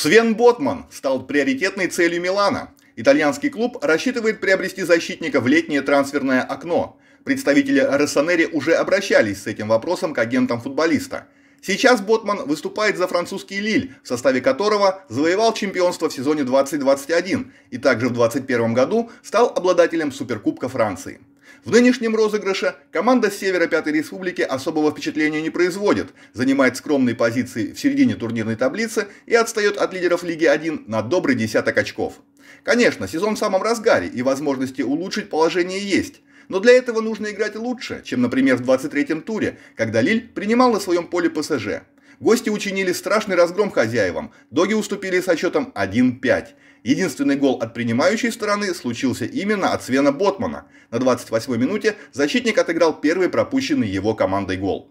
Свен Ботман стал приоритетной целью Милана. Итальянский клуб рассчитывает приобрести защитника в летнее трансферное окно. Представители Рассонери уже обращались с этим вопросом к агентам футболиста. Сейчас Ботман выступает за французский Лиль, в составе которого завоевал чемпионство в сезоне 2021 и также в 2021 году стал обладателем Суперкубка Франции. В нынешнем розыгрыше команда Севера Пятой Республики особого впечатления не производит, занимает скромные позиции в середине турнирной таблицы и отстает от лидеров Лиги 1 на добрый десяток очков. Конечно, сезон в самом разгаре и возможности улучшить положение есть, но для этого нужно играть лучше, чем, например, в 23-м туре, когда Лиль принимал на своем поле ПСЖ. Гости учинили страшный разгром хозяевам, доги уступили со счетом 1-5. Единственный гол от принимающей стороны случился именно от Свена Ботмана. На 28-й минуте защитник отыграл первый пропущенный его командой гол.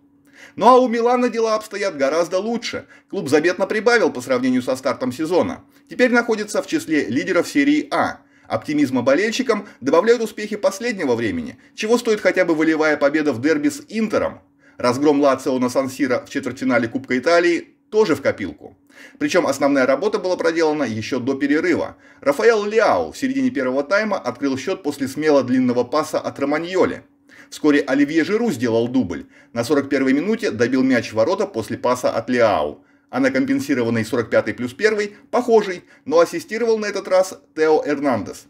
Ну а у Милана дела обстоят гораздо лучше. Клуб заметно прибавил по сравнению со стартом сезона. Теперь находится в числе лидеров серии А. Оптимизма болельщикам добавляют успехи последнего времени, чего стоит хотя бы выливая победа в дерби с Интером. Разгром Лацио на Сан-Сиро в четвертьфинале Кубка Италии тоже в копилку. Причем основная работа была проделана еще до перерыва. Рафаэл Ляо в середине первого тайма открыл счет после смело длинного паса от Романьоли. Вскоре Оливье Жиру сделал дубль. На 41-й минуте добил мяч в ворота после паса от Ляо. А на компенсированный 45-й плюс 1 похожий, но ассистировал на этот раз Тео Эрнандес.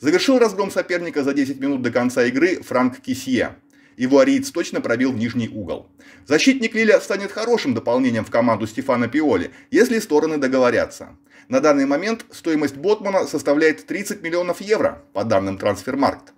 Завершил разгром соперника за 10 минут до конца игры Франк Кисье. Его точно пробил в нижний угол. Защитник Лиля станет хорошим дополнением в команду Стефана Пиоли, если стороны договорятся. На данный момент стоимость Ботмана составляет 30 миллионов евро, по данным Трансфермаркт.